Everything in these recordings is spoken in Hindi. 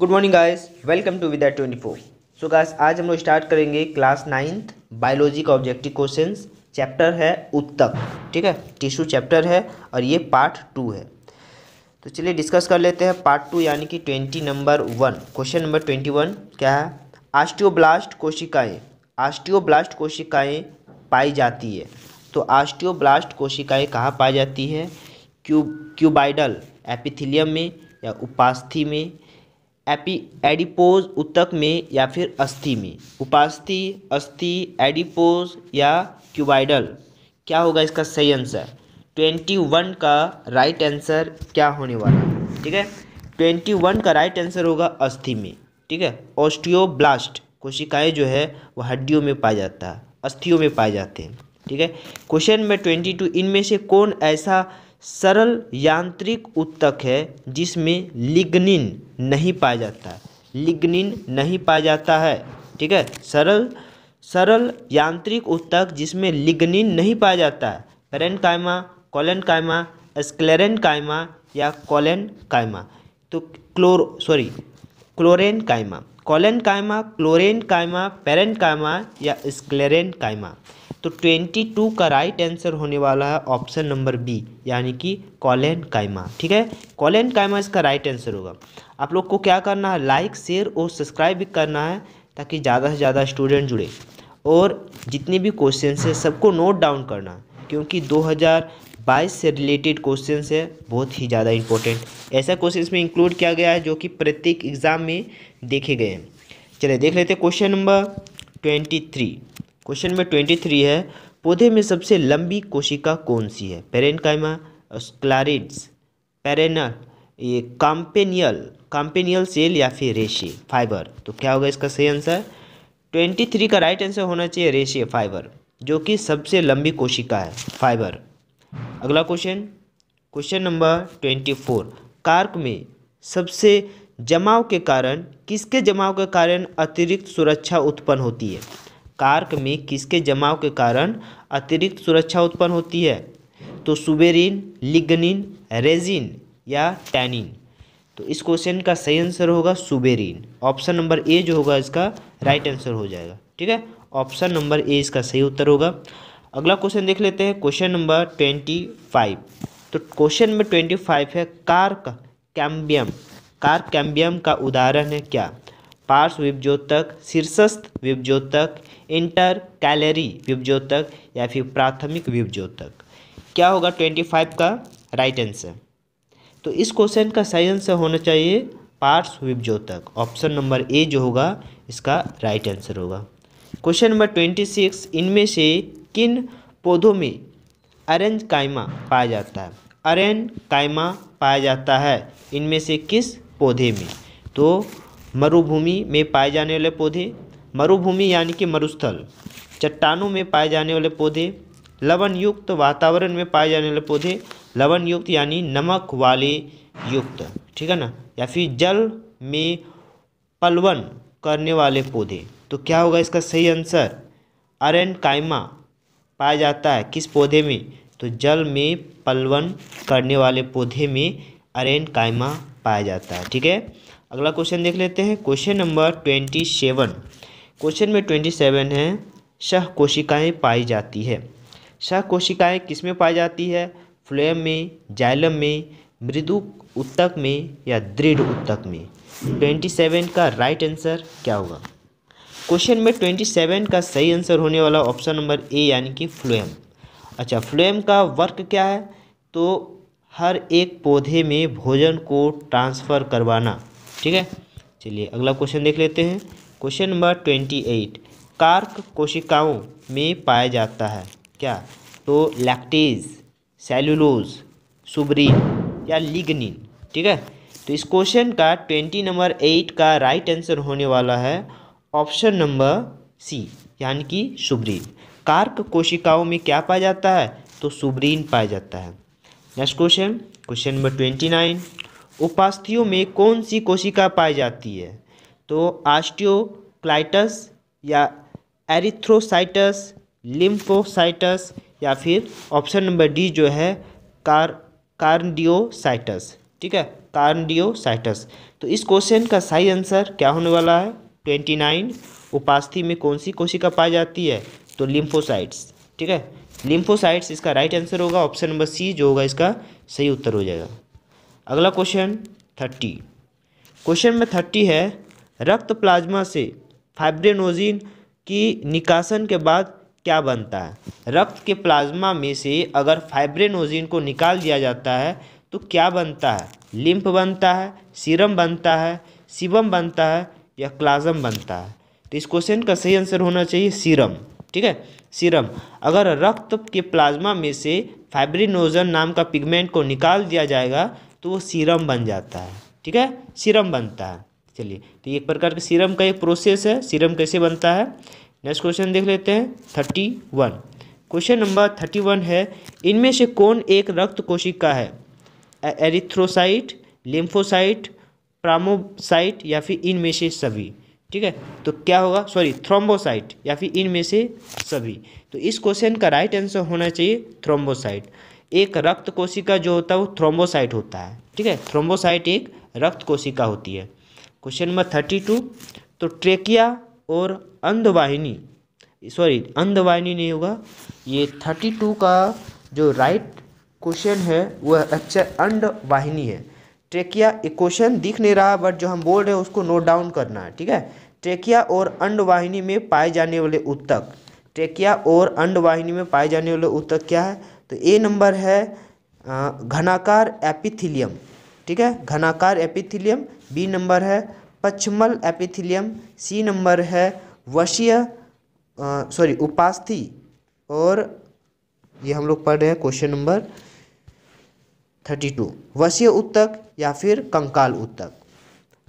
good morning guys welcome to Vidya twenty four so guys आज हम लोग स्टार्ट करेंगे क्लास नाइन्थ बायोलॉजी का ऑब्जेक्टिव क्वेश्चन चैप्टर है उत्तक ठीक है टिश्यू चैप्टर है और ये पार्ट टू है तो चलिए डिस्कस कर लेते हैं पार्ट टू यानी कि twenty number one question number twenty one क्या है आस्टियोब्लास्ट कोशिकाएँ आस्टियोब्लास्ट कोशिकाएँ पाई जाती है तो आस्टियोब्लास्ट कोशिकाएँ कहाँ पाई जाती है क्यू क्यूबाइडल एपिथिलियम में या उपास्थि में एपी एडिपोज उत्तक में या फिर अस्थि में उपास्थि अस्थि एडिपोज या क्यूबाइडल क्या होगा इसका सही आंसर ट्वेंटी वन का राइट आंसर क्या होने वाला है ठीक है ट्वेंटी वन का राइट आंसर होगा अस्थि में ठीक है ऑस्टियोब्लास्ट कोशिकाएं जो है वह हड्डियों में पाया जाता है अस्थियों में पाए जाते हैं ठीक है क्वेश्चन में ट्वेंटी टू इनमें से कौन ऐसा सरल यांत्रिक उत्तक है जिसमें लिग्निन नहीं पाया जाता है लिग्निन नहीं पाया जाता है ठीक है सरल सरल यांत्रिक उत्तक जिसमें लिग्निन नहीं पाया जाता है पेरेन कायमा कॉलन कायमा स्क्लेरन कायमा या कॉलन कायमा तो क्लोर सॉरी क्लोरेन कायमा कॉलन कायमा क्लोरेन कायमा पेरन कायमा या स्क्लेरेन कायमा तो ट्वेंटी टू का राइट आंसर होने वाला है ऑप्शन नंबर बी यानी कि कॉलेन कायमा ठीक है कॉलेन कायमा इसका राइट आंसर होगा आप लोग को क्या करना है लाइक शेयर और सब्सक्राइब भी करना है ताकि ज़्यादा से ज़्यादा स्टूडेंट जुड़े और जितने भी क्वेश्चन है सबको नोट डाउन करना क्योंकि 2022 से रिलेटेड क्वेश्चन है बहुत ही ज़्यादा इंपॉर्टेंट ऐसा क्वेश्चन में इंक्लूड किया गया है जो कि प्रत्येक एग्ज़ाम में देखे गए हैं चलिए देख लेते हैं question number twenty three question number twenty three है पौधे में सबसे लंबी कोशिका कौन सी है पेरेनकाइमा स्क्लारिड्स पेरेना ये काम्पेनियल काम्पेनियल सेल या फिर रेशे फाइबर तो क्या होगा इसका सही आंसर ट्वेंटी थ्री का राइट आंसर होना चाहिए रेशे फाइबर जो कि सबसे लंबी कोशिका है फाइबर अगला question question number twenty four cork में सबसे जमाव के कारण किसके जमाव के कारण अतिरिक्त सुरक्षा उत्पन्न होती है कार्क में किसके जमाव के कारण अतिरिक्त सुरक्षा उत्पन्न होती है तो सुबेरिन लिगनिन रेजिन या टैनिन तो इस क्वेश्चन का सही आंसर होगा सुबेरिन ऑप्शन नंबर ए जो होगा इसका राइट आंसर हो जाएगा ठीक है ऑप्शन नंबर ए इसका सही उत्तर होगा अगला क्वेश्चन देख लेते हैं क्वेश्चन नंबर ट्वेंटी फाइव तो क्वेश्चन नंबर ट्वेंटी फाइव है कार्क कैम्बियम कार कैम्बियम का उदाहरण है क्या पार्श्व विभज्योतक शीर्षस्थ विभज्योतक इंटर कैलरी विपज्योतक या फिर प्राथमिक विभज्योतक क्या होगा ट्वेंटी फाइव का राइट आंसर तो इस क्वेश्चन का सही आंसर होना चाहिए पार्श्व विभज्योतक ऑप्शन नंबर ए जो होगा इसका राइट आंसर होगा क्वेश्चन नंबर ट्वेंटी सिक्स इनमें से किन पौधों में अरेंज कायमा पाया जाता है अरेन कायमा पाया जाता है इनमें से किस पौधे में तो मरुभूमि में पाए जाने वाले पौधे मरुभूमि यानी कि मरुस्थल चट्टानों में पाए जाने वाले पौधे लवण युक्त वातावरण में पाए जाने वाले पौधे लवण युक्त यानी नमक वाले युक्त ठीक है ना या फिर जल में पलवन करने वाले पौधे तो क्या होगा इसका सही आंसर अरन कायमा पाया जाता है किस पौधे में तो जल में पलवन करने वाले पौधे में अरेन कायमा पाया जाता है ठीक है अगला क्वेश्चन देख लेते हैं question number twenty seven question में ट्वेंटी सेवन है शह कोशिकाएँ पाई जाती है शह कोशिकाएँ किस में पाई जाती है फ्लोएम में जाइलम में मृदु उत्तक में या दृढ़ उत्तक में ट्वेंटी सेवन का राइट आंसर क्या होगा क्वेश्चन में ट्वेंटी सेवन का सही आंसर होने वाला ऑप्शन नंबर ए यानी कि फ्लोएम अच्छा फ्लोएम का वर्क क्या है तो हर एक पौधे में भोजन को ट्रांसफ़र करवाना ठीक है चलिए अगला क्वेश्चन देख लेते हैं question number twenty eight cork कोशिकाओं में पाया जाता है क्या तो लैक्टेज सेलुलोज सुब्रीन या लिग्निन ठीक है तो इस क्वेश्चन का ट्वेंटी नंबर एट का राइट आंसर होने वाला है ऑप्शन नंबर सी यानी कि सुब्रीन कार्क कोशिकाओं में क्या पाया जाता है तो सुब्रीन पाया जाता है next question question number twenty nine उपास्थियों में कौन सी कोशिका पाई जाती है तो आस्टियोक्लाइटस या एरिथ्रोसाइटस लिम्फोसाइटस या फिर ऑप्शन नंबर डी जो है कार कार्डियोसाइटस ठीक है कार्डियोसाइटस तो इस क्वेश्चन का सही आंसर क्या होने वाला है ट्वेंटी नाइन उपास्थि में कौन सी कोशिका पाई जाती है तो लिम्फोसाइट्स ठीक है लिम्फोसाइट्स इसका राइट आंसर होगा ऑप्शन नंबर सी जो होगा इसका सही उत्तर हो जाएगा अगला क्वेश्चन थर्टी क्वेश्चन में थर्टी है रक्त प्लाज्मा से फाइब्रेनोजिन की निकासन के बाद क्या बनता है रक्त के प्लाज्मा में से अगर फाइब्रेनोजिन को निकाल दिया जाता है तो क्या बनता है लिम्फ बनता है सीरम बनता है सिबम बनता है या क्लाजम बनता है तो इस क्वेश्चन का सही आंसर होना चाहिए सीरम ठीक है सीरम अगर रक्त के प्लाज्मा में से फाइब्रिनोजन नाम का पिगमेंट को निकाल दिया जाएगा तो वो सीरम बन जाता है ठीक है सीरम बनता है चलिए तो एक प्रकार के सीरम का एक प्रोसेस है सीरम कैसे बनता है नेक्स्ट क्वेश्चन देख लेते हैं thirty one question number thirty one है इनमें से कौन एक रक्त कोशिका है एरिथ्रोसाइट लिम्फोसाइट प्रामोसाइट या फिर इनमें से सभी ठीक है तो क्या होगा सॉरी थ्रोम्बोसाइट या फिर इनमें से सभी तो इस क्वेश्चन का राइट आंसर होना चाहिए थ्रोम्बोसाइट एक रक्त कोशिका जो होता है वो थ्रोम्बोसाइट होता है ठीक है थ्रोम्बोसाइट एक रक्त कोशिका होती है क्वेश्चन नंबर थर्टी टू तो ट्रेकिया और अंधवाहिनी सॉरी अंधवाहिनी नहीं होगा ये थर्टी टू का जो राइट क्वेश्चन है वह अच्छा अंडवाहिनी है ट्रेकिया इक्वेशन दिख नहीं रहा बट जो हम बोल रहे हैं उसको नोट डाउन करना है ठीक है ट्रेकिया और अंडवाहिनी में पाए जाने वाले उत्तक ट्रेकिया और अंडवाहिनी में पाए जाने वाले उत्तक क्या है तो ए नंबर है घनाकार एपिथिलियम ठीक है घनाकार एपिथिलियम बी नंबर है पच्छमल एपिथिलियम सी नंबर है वशीय सॉरी उपास्थि और ये हम लोग पढ़ रहे हैं क्वेश्चन नंबर थर्टी टू वसीय उत्तक या फिर कंकाल उत्तक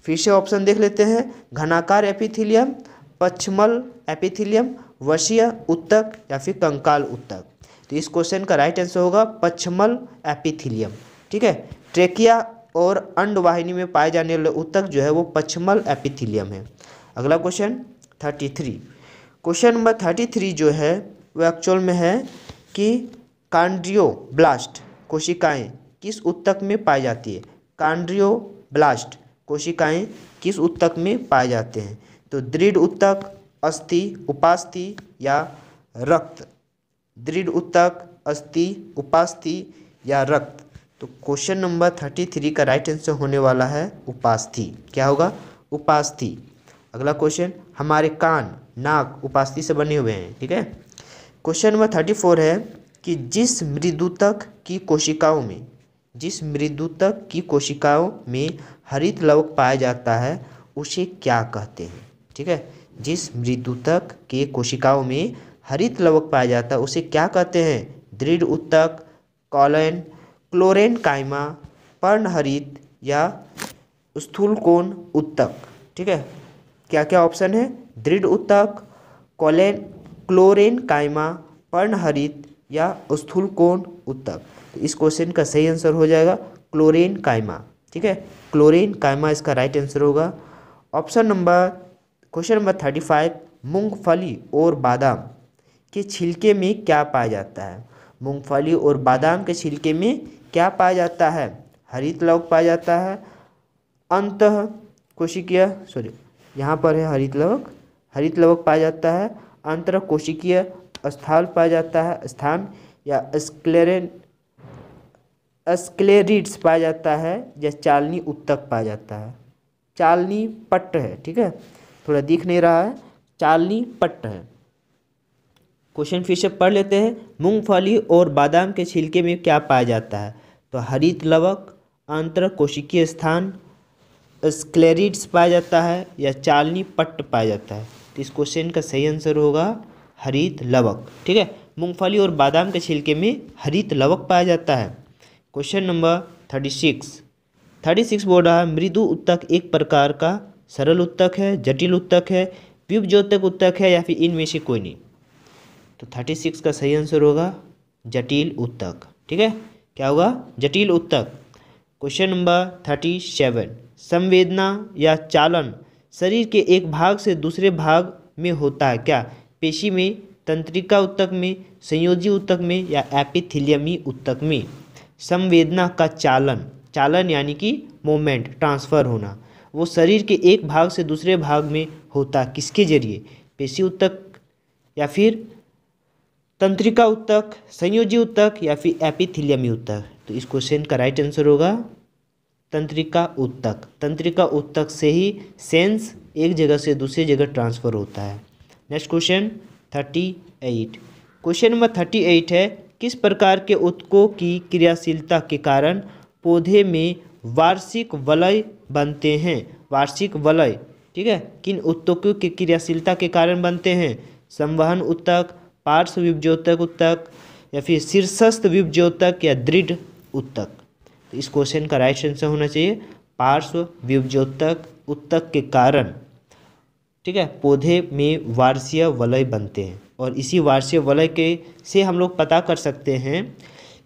फिर से ऑप्शन देख लेते हैं घनाकार एपिथिलियम पक्षमल एपिथिलियम वसीय उत्तक या फिर कंकाल उत्तक तो इस क्वेश्चन का राइट आंसर होगा पक्षमल एपिथिलियम ठीक है ट्रेकिया और अंडवाहिनी में पाए जाने वाले उत्तक जो है वो पक्षमल एपिथिलियम है अगला question thirty three question number thirty three जो है वो एक्चुअल में है कि कांड्रियो ब्लास्ट कोशिकाएं किस उत्तक में पाई जाती है कांड्रियो ब्लास्ट कोशिकाएं किस उत्तक में पाए जाते हैं तो दृढ़ उत्तक अस्थि उपास्थि या रक्त दृढ़ उत्तक अस्थि उपास्थि या रक्त तो क्वेश्चन नंबर थर्टी थ्री का राइट आंसर होने वाला है उपास्थि क्या होगा उपास्थि अगला क्वेश्चन हमारे कान नाक उपास्थि से बने हुए हैं ठीक है क्वेश्चन नंबर थर्टी फोर है कि जिस मृदुतक की कोशिकाओं में जिस मृदुतक की कोशिकाओं में हरित लवक पाया जाता है उसे क्या कहते हैं ठीक है जिस मृदुतक के कोशिकाओं में हरित लवक पाया जाता है उसे क्या कहते हैं दृढ़ उत्तक कॉलन क्लोरेन कायमा पर्णहरित या स्थूलकोण उत्तक ठीक है क्या क्या ऑप्शन है दृढ़ उत्तक कॉलेन क्लोरेन कायमा पर्णहरित या स्थूलकोण उत्तक इस क्वेश्चन का सही आंसर हो जाएगा क्लोरीन कायमा ठीक है क्लोरीन कायमा इसका राइट आंसर होगा option number question number thirty five मूंगफली और बादाम के छिलके में क्या पाया जाता है मूंगफली और बादाम के छिलके में क्या पाया जाता है हरित लवक पाया जाता है अंत कोशिकीय सॉरी यहाँ पर है हरित लवक हरित लवक पाया जाता है अंतर कोशिकीय स्थान पाया जाता है स्थान या स्क्लेरेन स्क्लेरिड्स पाया जाता है या चालनी उत्तक पाया जाता है चालनी पट्ट है ठीक है थोड़ा दिख नहीं रहा है चालनी पट्ट है क्वेश्चन फिर से पढ़ लेते हैं मूंगफली और बादाम के छिलके में क्या पाया जाता है तो हरित लवक आंतर कोशिकीय स्थान स्क्लेरिड्स पाया जाता है या चालनी पट्ट पाया जाता है तो इस क्वेश्चन का सही आंसर होगा हरित लवक ठीक है मूंगफली और बादाम के छिलके में हरित लवक पाया जाता है question number thirty six thirty six बोल रहा है मृदु उत्तक एक प्रकार का सरल उत्तक है जटिल उत्तक है प्युप ज्योतक उत्तक है या फिर इनमें से कोई नहीं तो थर्टी सिक्स का सही आंसर होगा जटिल उत्तक ठीक है क्या होगा जटिल उत्तक क्वेश्चन नंबर थर्टी सेवन संवेदना या चालन शरीर के एक भाग से दूसरे भाग में होता है क्या पेशी में तंत्रिका उत्तक में संयोजी उत्तक में या एपिथिलियमी उत्तक में संवेदना का चालन चालन यानी कि मोमेंट ट्रांसफ़र होना वो शरीर के एक भाग से दूसरे भाग में होता किसके जरिए पेशी उत्तक या फिर तंत्रिका उत्तक संयोजी उत्तक या फिर एपिथिलियमी उत्तक तो इस क्वेश्चन का राइट आंसर होगा तंत्रिका उत्तक तंत्रिका उत्तक से ही सेंस एक जगह से दूसरी जगह ट्रांसफर होता है next question thirty eight question number thirty eight है किस प्रकार के ऊतकों की क्रियाशीलता के कारण पौधे में वार्षिक वलय बनते हैं वार्षिक वलय ठीक है किन उत्तकों की क्रियाशीलता के कारण बनते हैं संवहन उत्तक पार्श्व विभज्योतक उत्तक या फिर शीर्षस्थ विभज्योतक या दृढ़ उत्तक तो इस क्वेश्चन का राइट आंसर होना चाहिए पार्श्व विभज्योतक उत्तक के कारण ठीक है पौधे में वार्षीय वलय बनते हैं और इसी वार्षिक वलय के से हम लोग पता कर सकते हैं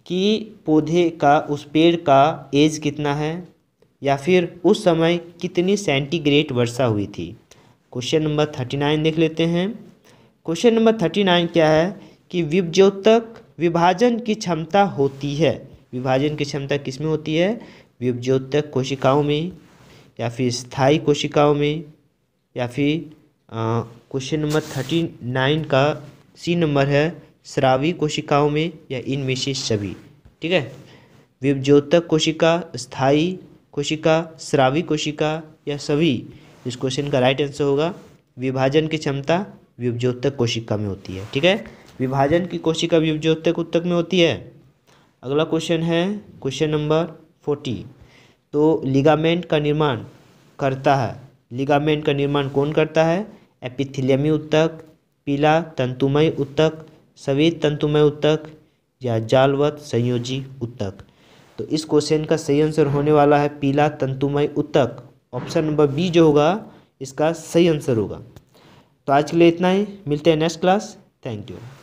कि पौधे का उस पेड़ का एज कितना है या फिर उस समय कितनी सेंटीग्रेड वर्षा हुई थी क्वेश्चन नंबर थर्टी नाइन देख लेते हैं क्वेश्चन नंबर थर्टी नाइन क्या है कि विभज्योतक विभाजन की क्षमता होती है विभाजन की क्षमता किस में होती है विभज्योतक कोशिकाओं में या फिर स्थायी कोशिकाओं में या फिर क्वेश्चन नंबर थर्टी नाइन का सी नंबर है श्रावी कोशिकाओं में या इनमें से सभी ठीक है विवज्योतक कोशिका स्थायी कोशिका श्रावी कोशिका या सभी इस क्वेश्चन का राइट आंसर होगा विभाजन की क्षमता विवज्योतक कोशिका में होती है ठीक है विभाजन की कोशिका विवज्योतक उत्तक में होती है अगला क्वेश्चन है क्वेश्चन नंबर फोर्टी तो लिगामेंट का निर्माण करता है लिगामेंट का निर्माण कौन करता है एपिथिलियमी उत्तक पीला तंतुमय उत्तक सवेद तंतुमय उत्तक या जालवत संयोजी उत्तक तो इस क्वेश्चन का सही आंसर होने वाला है पीला तंतुमय उत्तक ऑप्शन नंबर बी जो होगा इसका सही आंसर होगा तो आज के लिए इतना ही मिलते हैं नेक्स्ट क्लास थैंक यू